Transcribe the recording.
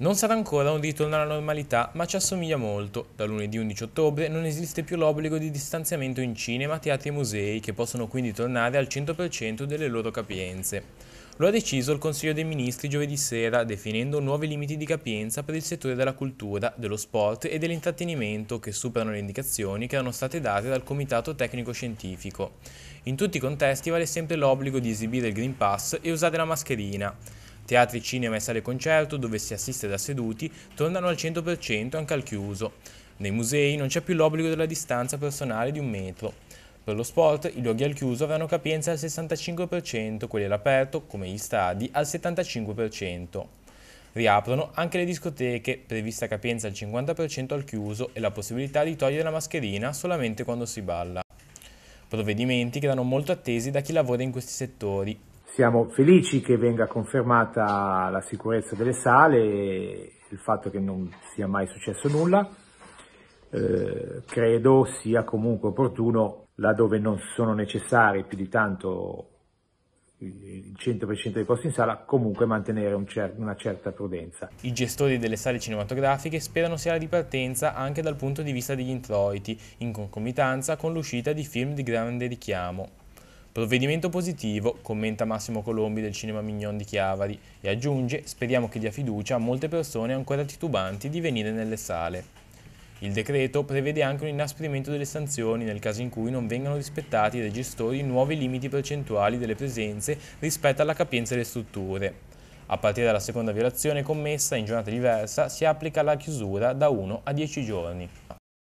Non sarà ancora un ritorno alla normalità, ma ci assomiglia molto. Da lunedì 11 ottobre non esiste più l'obbligo di distanziamento in cinema, teatri e musei, che possono quindi tornare al 100% delle loro capienze. Lo ha deciso il Consiglio dei Ministri giovedì sera, definendo nuovi limiti di capienza per il settore della cultura, dello sport e dell'intrattenimento che superano le indicazioni che erano state date dal Comitato Tecnico Scientifico. In tutti i contesti vale sempre l'obbligo di esibire il Green Pass e usare la mascherina. Teatri, cinema e sale concerto, dove si assiste da seduti, tornano al 100% anche al chiuso. Nei musei non c'è più l'obbligo della distanza personale di un metro. Per lo sport, i luoghi al chiuso avranno capienza al 65%, quelli all'aperto, come gli stadi, al 75%. Riaprono anche le discoteche, prevista capienza al 50% al chiuso e la possibilità di togliere la mascherina solamente quando si balla. Provvedimenti che erano molto attesi da chi lavora in questi settori, siamo felici che venga confermata la sicurezza delle sale e il fatto che non sia mai successo nulla. Eh, credo sia comunque opportuno, laddove non sono necessari più di tanto il 100% dei posti in sala, comunque mantenere un cer una certa prudenza. I gestori delle sale cinematografiche sperano sia la ripartenza anche dal punto di vista degli introiti, in concomitanza con l'uscita di film di grande richiamo. Provvedimento positivo, commenta Massimo Colombi del Cinema Mignon di Chiavari e aggiunge speriamo che dia fiducia a molte persone ancora titubanti di venire nelle sale. Il decreto prevede anche un inasprimento delle sanzioni nel caso in cui non vengano rispettati dai gestori nuovi limiti percentuali delle presenze rispetto alla capienza delle strutture. A partire dalla seconda violazione commessa in giornata diversa si applica la chiusura da 1 a 10 giorni.